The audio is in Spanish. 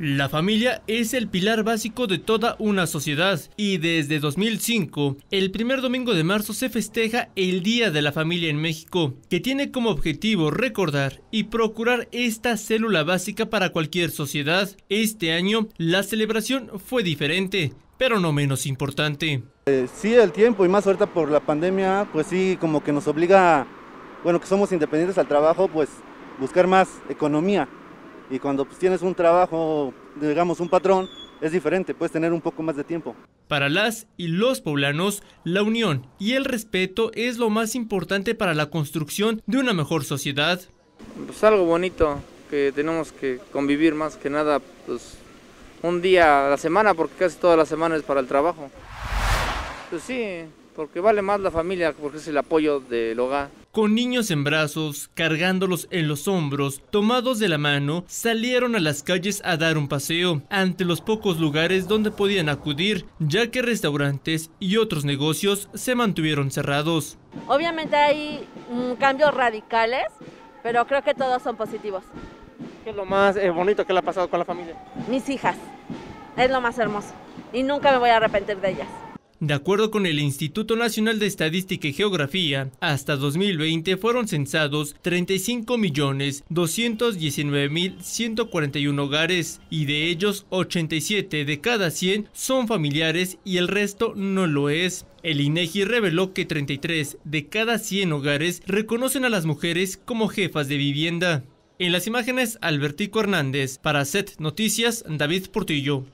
La familia es el pilar básico de toda una sociedad y desde 2005, el primer domingo de marzo se festeja el Día de la Familia en México, que tiene como objetivo recordar y procurar esta célula básica para cualquier sociedad. Este año la celebración fue diferente, pero no menos importante. Eh, sí, el tiempo y más ahorita por la pandemia, pues sí, como que nos obliga, bueno, que somos independientes al trabajo, pues buscar más economía y cuando pues, tienes un trabajo, digamos un patrón, es diferente, puedes tener un poco más de tiempo. Para las y los poblanos, la unión y el respeto es lo más importante para la construcción de una mejor sociedad. Pues algo bonito, que tenemos que convivir más que nada, pues, un día a la semana, porque casi todas las semanas es para el trabajo. Pues sí, porque vale más la familia, porque es el apoyo del hogar. Con niños en brazos, cargándolos en los hombros, tomados de la mano, salieron a las calles a dar un paseo, ante los pocos lugares donde podían acudir, ya que restaurantes y otros negocios se mantuvieron cerrados. Obviamente hay mm, cambios radicales, pero creo que todos son positivos. ¿Qué es lo más eh, bonito que le ha pasado con la familia? Mis hijas. Es lo más hermoso. Y nunca me voy a arrepentir de ellas. De acuerdo con el Instituto Nacional de Estadística y Geografía, hasta 2020 fueron censados 35.219.141 hogares y de ellos 87 de cada 100 son familiares y el resto no lo es. El INEGI e reveló que 33 de cada 100 hogares reconocen a las mujeres como jefas de vivienda. En las imágenes, Albertico Hernández. Para Set Noticias, David Portillo.